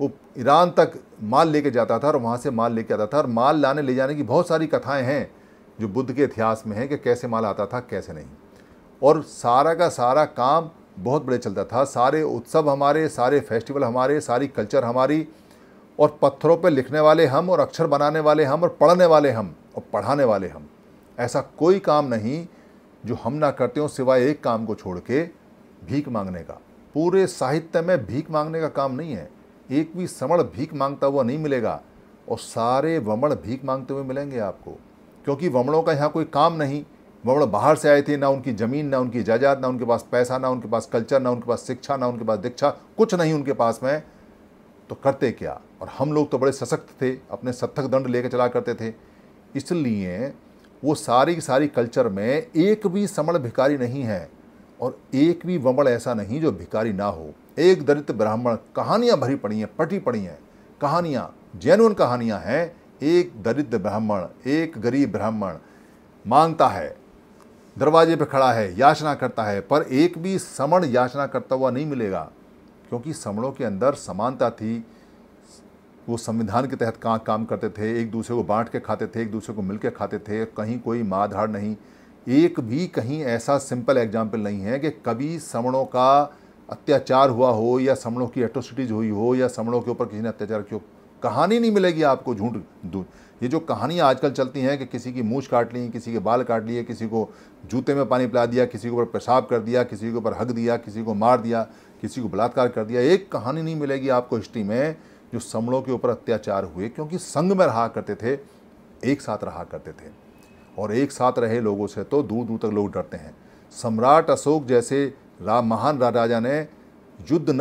वो ईरान तक माल लेके जाता था और वहाँ से माल लेके आता था और माल लाने ले जाने की बहुत सारी कथाएं हैं जो बुद्ध के इतिहास में हैं कि कैसे माल आता था कैसे नहीं और सारा का सारा काम बहुत बड़े चलता था सारे उत्सव हमारे सारे फेस्टिवल हमारे सारी कल्चर हमारी और पत्थरों पर लिखने वाले हम और अक्षर बनाने वाले हम और पढ़ने वाले हम और पढ़ाने वाले हम ऐसा कोई काम नहीं जो हम ना करते हो सिवाय एक काम को छोड़ के भीख मांगने का पूरे साहित्य में भीख मांगने का काम नहीं है एक भी समण भीख मांगता हुआ नहीं मिलेगा और सारे वमण भीख मांगते हुए मिलेंगे आपको क्योंकि वमणों का यहाँ कोई काम नहीं वमण बाहर से आए थे ना उनकी ज़मीन ना उनकी जायदाद ना उनके पास पैसा ना उनके पास कल्चर ना उनके पास शिक्षा ना उनके पास दीक्षा कुछ नहीं उनके पास में तो करते क्या और हम लोग तो बड़े सशक्त थे अपने सत्थक दंड लेकर चला करते थे इसलिए वो सारी सारी कल्चर में एक भी समण भिकारी नहीं है और एक भी वमड़ ऐसा नहीं जो भिकारी ना हो एक दलित ब्राह्मण कहानियाँ भरी पड़ी हैं पटी पड़ी हैं कहानियाँ जैनुअन कहानियाँ हैं एक दरिद्र ब्राह्मण एक गरीब ब्राह्मण मांगता है दरवाजे पर खड़ा है याचना करता है पर एक भी समण याचना करता हुआ नहीं मिलेगा क्योंकि समणों के अंदर समानता थी वो संविधान के तहत कहाँ काम करते थे एक दूसरे को बांट के खाते थे एक दूसरे को मिल के खाते थे कहीं कोई माधार धाड़ नहीं एक भी कहीं ऐसा सिंपल एग्जाम्पल नहीं है कि कभी समणों का अत्याचार हुआ हो या समणों की एट्रोसिटीज़ हुई हो या समणों के ऊपर किसी ने अत्याचार किया कहानी नहीं मिलेगी आपको झूठ ये जो कहानियाँ आजकल चलती हैं कि किसी की मूछ काट ली किसी के बाल काट लिए किसी को जूते में पानी पिला दिया किसी के ऊपर पेशाब कर दिया किसी के ऊपर हक दिया किसी को मार दिया किसी को बलात्कार कर दिया एक कहानी नहीं मिलेगी आपको हिस्ट्री में जो समड़ों के ऊपर अत्याचार हुए क्योंकि संघ में रहा करते थे एक साथ रहा करते थे और एक साथ रहे लोगों से तो दूर दूर तक लोग डरते हैं सम्राट अशोक जैसे राम महान राजा ने युद्ध न